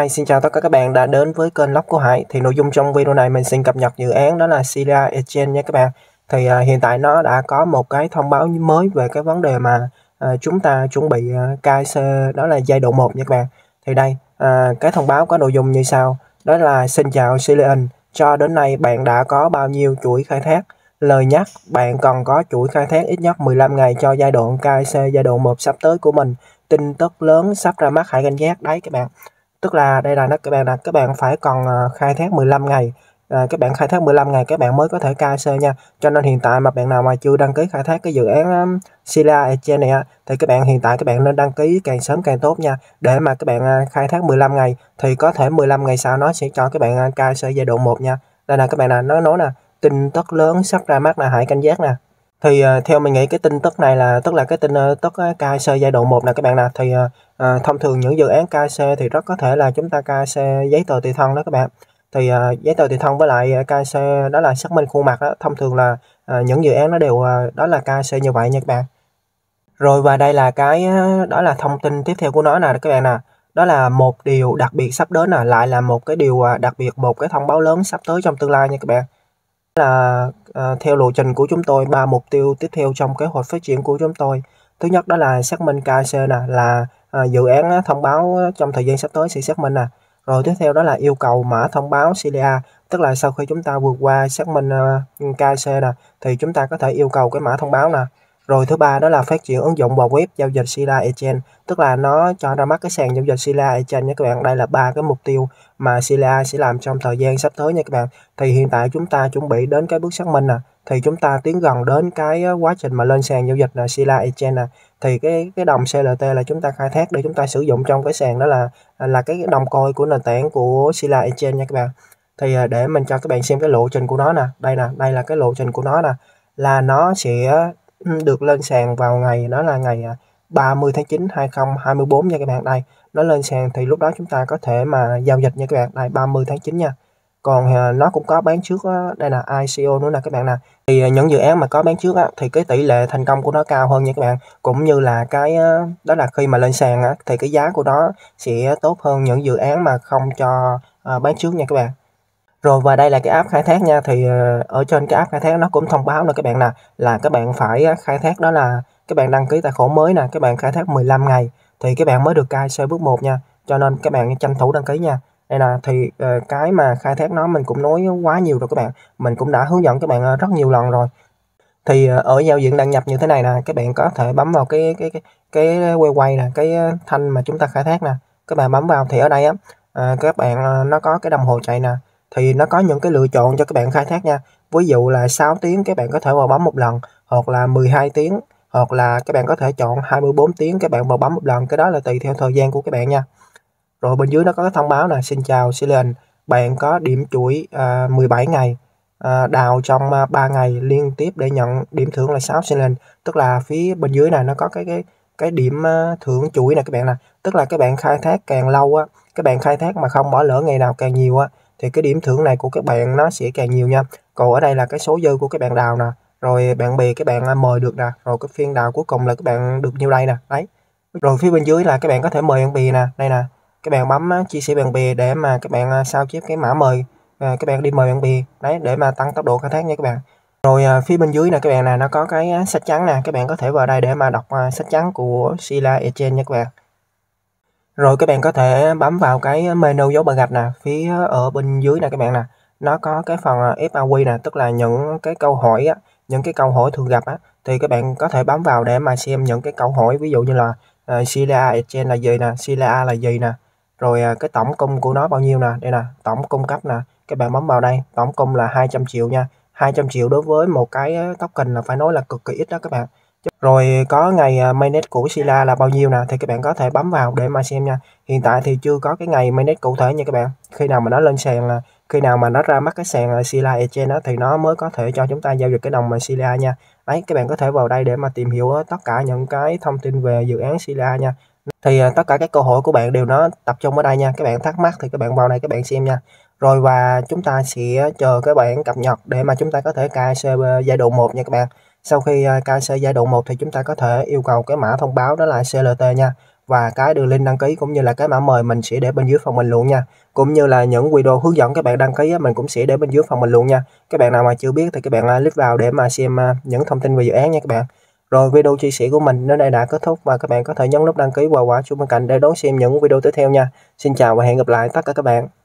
Hi, xin chào tất cả các bạn đã đến với kênh Lóc của Hải. Thì nội dung trong video này mình xin cập nhật dự án đó là Syria Exchange nha các bạn. Thì à, hiện tại nó đã có một cái thông báo mới về cái vấn đề mà à, chúng ta chuẩn bị à, KC đó là giai đoạn 1 nha các bạn. Thì đây, à, cái thông báo có nội dung như sau. Đó là xin chào Syrian, cho đến nay bạn đã có bao nhiêu chuỗi khai thác? Lời nhắc, bạn còn có chuỗi khai thác ít nhất 15 ngày cho giai đoạn KC giai đoạn 1 sắp tới của mình tin tức lớn sắp ra mắt hãy canh giác đấy các bạn tức là đây là nó các bạn là các bạn phải còn ờ, khai thác 15 ngày à, các bạn khai thác 15 ngày các bạn mới có thể KC nha cho nên hiện tại mà bạn nào mà chưa đăng ký khai thác cái dự án um, Sila Exchange này thì các bạn hiện tại các bạn nên đăng ký càng sớm càng tốt nha để mà các bạn ờ, khai thác 15 ngày thì có thể 15 ngày sau nó sẽ cho các bạn KC giai đoạn 1 nha đây là các bạn là nó nói nè tin tức lớn sắp ra mắt là hãy canh giác nè thì uh, theo mình nghĩ cái tin tức này là tức là cái tin uh, tức uh, KC giai đoạn 1 nè các bạn nè thì uh, uh, thông thường những dự án KC thì rất có thể là chúng ta KC giấy tờ tùy thân đó các bạn thì uh, giấy tờ tùy thân với lại KC đó là xác minh khuôn mặt đó thông thường là uh, những dự án nó đều uh, đó là KC như vậy nha các bạn rồi và đây là cái đó là thông tin tiếp theo của nó nè các bạn nè đó là một điều đặc biệt sắp đến nè lại là một cái điều đặc biệt một cái thông báo lớn sắp tới trong tương lai nha các bạn là à, theo lộ trình của chúng tôi ba mục tiêu tiếp theo trong kế hoạch phát triển của chúng tôi thứ nhất đó là xác minh KC nè là à, dự án thông báo trong thời gian sắp tới sẽ xác minh nè rồi tiếp theo đó là yêu cầu mã thông báo CDA tức là sau khi chúng ta vượt qua xác minh uh, ờ, KC nè thì chúng ta có thể yêu cầu cái mã thông báo nè rồi thứ ba đó là phát triển ứng dụng vào web giao dịch Sila Exchange, tức là nó cho ra mắt cái sàn giao dịch Sila Exchange nha các bạn. Đây là ba cái mục tiêu mà Sila sẽ làm trong thời gian sắp tới nha các bạn. Thì hiện tại chúng ta chuẩn bị đến cái bước xác minh nè, thì chúng ta tiến gần đến cái ờ, quá trình mà lên sàn giao dịch là Sila Exchange nè. Thì cái cái đồng CLT là chúng ta khai thác để chúng ta sử dụng trong cái sàn đó là là cái đồng coin của nền tảng của Sila Exchange nha các bạn. Thì ờ, để mình cho các bạn xem cái lộ trình của nó nè. Đây nè, đây là cái lộ trình của nó nè là nó sẽ được lên sàn vào ngày đó là ngày 30 à, tháng 9 2024 nha các bạn đây nó lên sàn thì lúc đó chúng ta có thể mà giao dịch nha các bạn đây 30 tháng 9 nha còn à, nó cũng có bán trước đó, đây là ICO nữa nè các bạn nè thì à, những dự án mà có bán trước á, thì cái tỷ lệ thành công của nó cao hơn nha các bạn cũng như là cái đó là khi mà lên sàn á, thì cái giá của nó sẽ tốt hơn những dự án mà không cho bán trước nha các bạn rồi và đây là cái app khai thác nha thì ờ, ở trên cái app khai thác nó cũng thông báo là các bạn nè là các bạn phải ờ, khai thác đó là các bạn đăng ký tài khoản mới nè các bạn khai thác 15 ngày thì các bạn mới được cai xe bước 1 nha cho nên các bạn tranh thủ đăng ký nha đây là thì ờ, cái mà khai thác nó mình cũng nói quá nhiều rồi các bạn mình cũng đã hướng dẫn các bạn rất nhiều lần rồi thì ở giao diện đăng nhập như thế này nè các bạn có thể bấm vào cái cái cái cái quay quay nè cái thanh mà chúng ta khai thác nè các bạn bấm vào thì ở đây á các bạn nó có cái đồng hồ chạy nè thì nó có những cái lựa chọn cho các bạn khai thác nha ví dụ là 6 tiếng các bạn có thể vào bấm một lần hoặc là 12 tiếng hoặc là các bạn có thể chọn 24 tiếng các bạn vào bấm một lần cái đó là tùy theo thời gian của các bạn nha rồi bên dưới nó có cái thông báo là xin chào Silen bạn có điểm chuỗi à, 17 ngày à, đào trong 3 à, ngày liên tiếp để nhận điểm thưởng là 6 Silen tức là phía bên dưới này nó có cái cái cái điểm à, thưởng chuỗi này các bạn nè tức là các bạn khai thác càng lâu á các bạn khai thác mà không bỏ lỡ ngày nào càng nhiều á thì cái điểm thưởng này của các bạn nó sẽ càng nhiều nha còn ở đây là cái số dư của các bạn đào nè rồi bạn bè các bạn à, mời được nè rồi cái phiên đào cuối cùng là các bạn được nhiêu đây nè đấy rồi phía bên dưới là các bạn có thể mời bạn bè nè đây nè các bạn bấm à, chia sẻ bạn bè để mà các bạn à, sao chép cái mã mời à, các bạn đi mời bạn bè đấy để mà tăng tốc độ khai thác nha các bạn rồi phía bên dưới nè các bạn nè nó có cái sách trắng nè các bạn có thể vào đây để mà đọc sách trắng của Sila Exchange nha các bạn rồi các bạn có thể bấm vào cái menu dấu bà gạch nè, phía ở bên dưới nè các bạn nè. Nó có cái phần à, FAQ nè, tức là những cái câu hỏi á, những cái câu hỏi thường gặp á thì các bạn có thể bấm vào để mà xem những cái câu hỏi ví dụ như là uh, à, Sila Exchange là gì nè, Sila là gì nè. Rồi uh, cái tổng cung của nó bao nhiêu nè, đây nè, tổng cung cấp nè. Các bạn bấm vào đây, tổng cung là 200 triệu nha. 200 triệu đối với một cái token là phải nói là cực kỳ ít đó các bạn rồi có ngày à, mainnet của Sila là bao nhiêu nè thì các bạn có thể bấm vào để mà xem nha hiện tại thì chưa có cái ngày mainnet cụ thể nha các bạn khi nào mà nó lên sàn là khi nào mà nó ra mắt cái sàn à, Sila Exchange đó thì nó mới có thể cho chúng ta giao dịch cái đồng mà Sila nha đấy các bạn có thể vào đây để mà tìm hiểu à, tất cả những cái thông tin về dự án Sila nha thì tất cả các câu hỏi của bạn đều nó tập trung ở đây nha các bạn thắc mắc thì các bạn vào đây các bạn xem nha rồi và chúng ta sẽ chờ các bạn cập nhật để mà chúng ta có thể cài server giai đoạn 1 nha các bạn sau khi cài C giai đoạn 1 thì chúng ta có thể yêu cầu cái mã thông báo đó là CLT nha và cái đường link đăng ký cũng như là cái mã mời mình sẽ để bên dưới phần mình luôn nha cũng như là những video hướng dẫn các bạn đăng ký mình cũng sẽ để bên dưới phần mình luôn nha các bạn nào mà chưa biết thì các bạn à, click vào để mà xem à, những thông tin về dự án nha các bạn rồi video chia sẻ của mình đến đây đã kết thúc và các bạn có thể nhấn nút đăng ký và quả chuông bên cạnh để đón xem những video tiếp theo nha xin chào và hẹn gặp lại tất cả các bạn